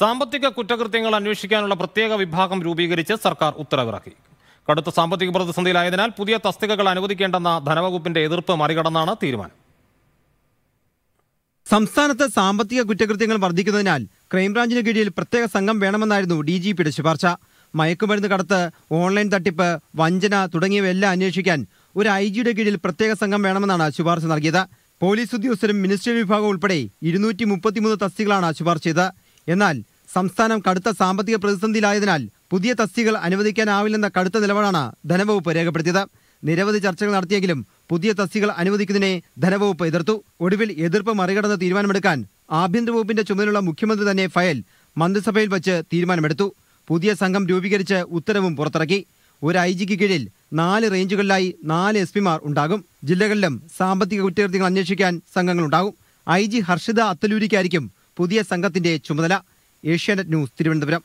സാമ്പത്തിക കുറ്റകൃത്യങ്ങൾ അന്വേഷിക്കാനുള്ള പ്രത്യേക വിഭാഗം രൂപീകരിച്ച് സർക്കാർ ഉത്തരവിറക്കി കടുത്ത സാമ്പത്തിക പ്രതിസന്ധിയിലായതിനാൽ പുതിയ തസ്തികകൾ അനുവദിക്കേണ്ടെന്ന ധനവകുപ്പിന്റെ എതിർപ്പ് മറികടന്നാണ് തീരുമാനം സംസ്ഥാനത്ത് സാമ്പത്തിക കുറ്റകൃത്യങ്ങൾ വർദ്ധിക്കുന്നതിനാൽ ക്രൈംബ്രാഞ്ചിന് കീഴിൽ പ്രത്യേക സംഘം വേണമെന്നായിരുന്നു ഡി ജി പിയുടെ ശുപാർശ മയക്കുമരുന്ന് കടത്ത് ഓൺലൈൻ തട്ടിപ്പ് വഞ്ചന തുടങ്ങിയവയെല്ലാം അന്വേഷിക്കാൻ ഒരു ഐ ജിയുടെ കീഴിൽ പ്രത്യേക സംഘം വേണമെന്നാണ് ശുപാർശ നൽകിയത് പോലീസ് ഉദ്യോഗസ്ഥരും മിനിസ്ട്രി വിഭാഗം ഉൾപ്പെടെ ഇരുന്നൂറ്റി മുപ്പത്തിമൂന്ന് തസ്തികളാണ് ശുപാർശ ചെയ്തത് എന്നാൽ സംസ്ഥാനം കടുത്ത സാമ്പത്തിക പ്രതിസന്ധിയിലായതിനാൽ പുതിയ തസ്തികൾ അനുവദിക്കാനാവില്ലെന്ന കടുത്ത നിലപാടാണ് ധനവകുപ്പ് രേഖപ്പെടുത്തിയത് നിരവധി ചർച്ചകൾ നടത്തിയെങ്കിലും പുതിയ തസ്തികൾ അനുവദിക്കുന്നതിനെ ധനവകുപ്പ് എതിർത്തു ഒടുവിൽ എതിർപ്പ് മറികടന്ന് തീരുമാനമെടുക്കാൻ ആഭ്യന്തര വകുപ്പിന്റെ ചുമതലയുള്ള മുഖ്യമന്ത്രി തന്നെ ഫയൽ മന്ത്രിസഭയിൽ വച്ച് തീരുമാനമെടുത്തു പുതിയ സംഘം രൂപീകരിച്ച് ഉത്തരവും പുറത്തിറക്കി ഒരു ഐ ജിക്ക് കീഴിൽ നാല് റേഞ്ചുകളിലായി നാല് എസ് പിമാർ ഉണ്ടാകും ജില്ലകളിലും സാമ്പത്തിക കുറ്റകൃത്യങ്ങൾ അന്വേഷിക്കാൻ സംഘങ്ങളുണ്ടാകും ഐ ജി ഹർഷിത അത്തലൂരിക്കായിരിക്കും പുതിയ സംഘത്തിന്റെ ചുമതല ഏഷ്യാനെറ്റ് ന്യൂസ് തിരുവനന്തപുരം